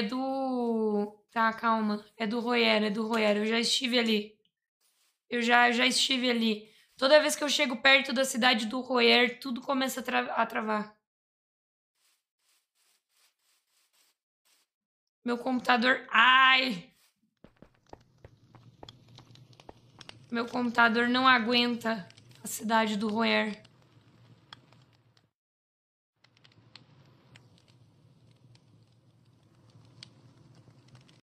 é do. Tá, calma. É do Royer, é do Royer. Eu já estive ali. Eu já, já estive ali. Toda vez que eu chego perto da cidade do Royer, tudo começa a, tra a travar. Meu computador. Ai! Meu computador não aguenta a cidade do Royer.